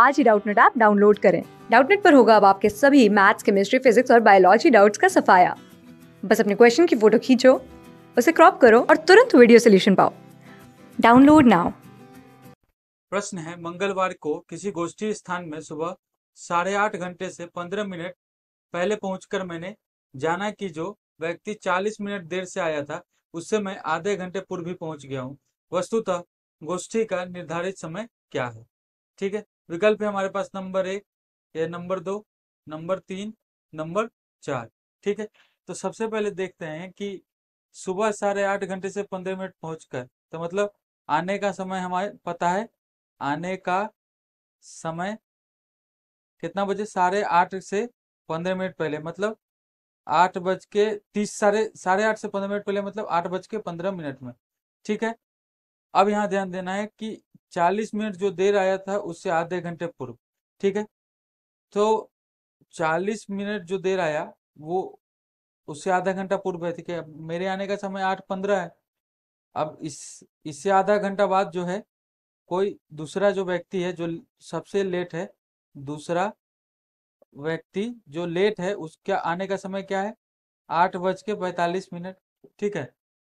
आज ही Doubtnut app download करें डाउटनेट पर होगा अब आपके सभी मैथ्स केमिस्ट्री फिजिक्स और बायोलॉजी डाउट्स का सफाया बस अपने क्वेश्चन की फोटो खींचो उसे क्रॉप करो और तुरंत वीडियो सोल्यूशन पाओ डाउनलोड नाउ प्रश्न है मंगलवार को किसी गोष्ठी स्थान में सुबह साढ़े आठ घंटे से पंद्रह मिनट पहले पहुंचकर मैंने जाना कि जो व्यक्ति चालीस मिनट देर से आया था उससे मैं आधे घंटे पूर्व भी पहुंच गया हूं वस्तुतः गोष्ठी का निर्धारित समय क्या है ठीक है विकल्प है हमारे पास नंबर एक या नंबर दो नंबर तीन नंबर चार ठीक है तो सबसे पहले देखते हैं कि सुबह साढ़े आठ घंटे से पंद्रह मिनट पहुँच कर तो मतलब आने का समय हमारे पता है आने का समय कितना बजे साढ़े आठ से पंद्रह मिनट पहले मतलब आठ बज के तीस साढ़े साढ़े आठ से पंद्रह मिनट पहले मतलब आठ बज के पंद्रह मिनट में ठीक है अब यहाँ ध्यान देना है कि 40 मिनट जो देर आया था उससे आधे घंटे पूर्व ठीक है तो 40 मिनट जो देर आया वो उससे आधा घंटा पूर्व है ठीक है मेरे आने का समय आठ पंद्रह है अब इस इससे आधा घंटा बाद जो है कोई दूसरा जो व्यक्ति है जो सबसे लेट है दूसरा व्यक्ति जो लेट है उसका आने का समय क्या है आठ बज के पैंतालीस मिनट ठीक है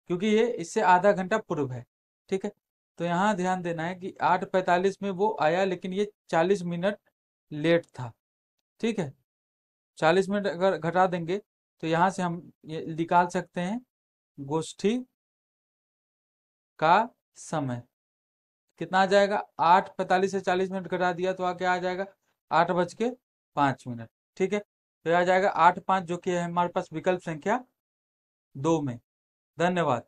क्योंकि ये इससे आधा घंटा पूर्व है ठीक है तो यहाँ ध्यान देना है कि आठ पैंतालीस में वो आया लेकिन ये चालीस मिनट लेट था ठीक है चालीस मिनट अगर घटा देंगे तो यहाँ से हम ये निकाल सकते हैं गोष्ठी का समय कितना आ जाएगा आठ पैंतालीस से चालीस मिनट घटा दिया तो आगे आ जाएगा आठ बज के पाँच मिनट ठीक है तो आ जाएगा आठ पाँच जो कि है हमारे पास विकल्प संख्या दो में धन्यवाद